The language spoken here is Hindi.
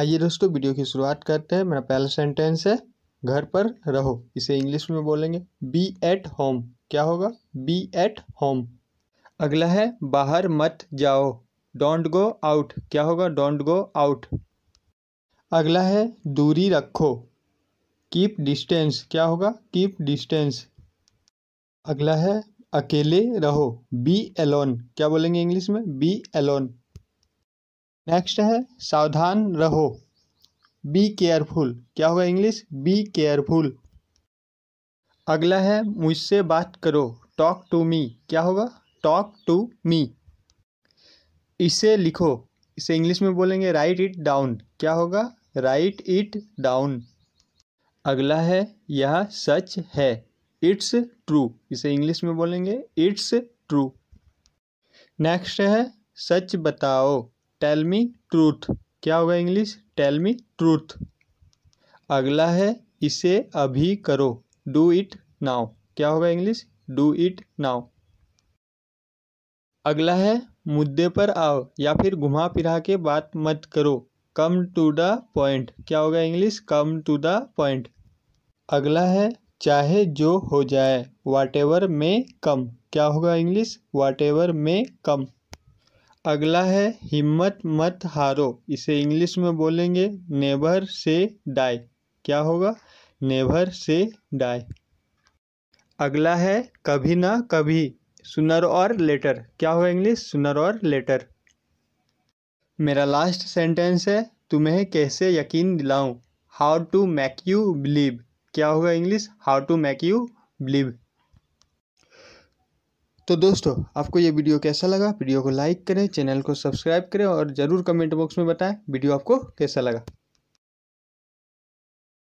आइए दोस्तों वीडियो की शुरुआत करते हैं मेरा पहला सेंटेंस है घर पर रहो इसे इंग्लिश में बोलेंगे बी एट होम क्या होगा बी एट होम अगला है बाहर मत जाओ डोंट गो आउट क्या होगा डोंट गो आउट अगला है दूरी रखो कीप डिस्टेंस क्या होगा कीप डिस्टेंस अगला है अकेले रहो बी एलोन क्या बोलेंगे इंग्लिश में बी एलोन नेक्स्ट है सावधान रहो बी केयरफुल क्या होगा इंग्लिश बी केयरफुल अगला है मुझसे बात करो टॉक टू मी क्या होगा टॉक टू मी इसे लिखो इसे इंग्लिश में बोलेंगे राइट इट डाउन क्या होगा राइट इट डाउन अगला है यह सच है इट्स ट्रू इसे इंग्लिश में बोलेंगे इट्स ट्रू नेक्स्ट है सच बताओ टेल मी ट्रूथ क्या होगा इंग्लिश टेल मी ट्रूथ अगला है इसे अभी करो डू इट नाउ क्या होगा इंग्लिश डू इट नाउ अगला है मुद्दे पर आओ या फिर घुमा फिरा के बात मत करो कम टू द पॉइंट क्या होगा English come to the point अगला है चाहे जो हो जाए वाट एवर में कम क्या होगा इंग्लिश वाट एवर में कम अगला है हिम्मत मत हारो इसे इंग्लिश में बोलेंगे नेवर से डाई क्या होगा नेवर से डाई अगला है कभी ना कभी सुनर और लेटर क्या होगा इंग्लिश सुनर और लेटर मेरा लास्ट सेंटेंस है तुम्हें कैसे यकीन दिलाऊं how to make you believe क्या होगा English how to make you believe तो दोस्तों आपको ये वीडियो कैसा लगा वीडियो को लाइक करें चैनल को सब्सक्राइब करें और ज़रूर कमेंट बॉक्स में बताएं वीडियो आपको कैसा लगा